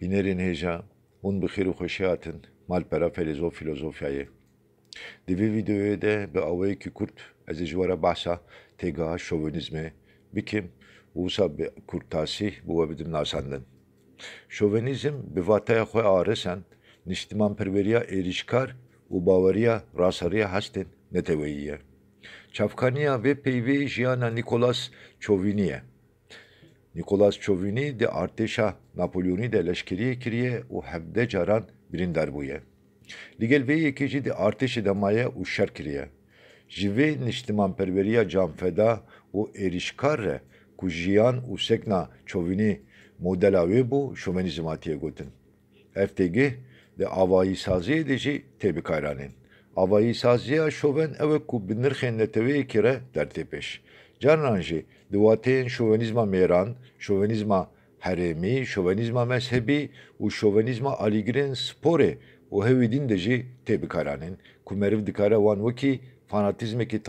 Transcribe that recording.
Binerin heja, un bikhiru hoşiatin, malpera felezo filozofyayı. Divi videoya de be avayı ki kurt, ez icvara bahsa, tega şovenizmi, bikim, usa be kurtasi, bu bidim nasandın. Şovenizm, bivataya koy ağrısen, niştiman perveriya erişkar, u bavariya, rasariya hasten, neteveyiye. Çafkaniya ve peyve jiyana Nikolas Çoviniye. Nicolas Chauvigny de Arteşa Napolyoni de Leşkeriye Kiriye u hevde caran birindar buye. Li gel vê yekê di artêşê demaye û şer kiriye. Ji vê niştimanperveriya canfeda û erişkarre re ku jiyan û sekna çovînî modela wê bû şovenizm gotin. FTG di avayî saziyê de jî tê bikaranên. Avayî şoven ew e ku bi nirxên neteweyekê re Carranji, duateyn şovenizma meran, şovenizma haremi, şovenizma mezhebi u şovenizma aligren spore u hevi din de jî tê bikaranin ku meriv dikare wan wekî fanatîzmekî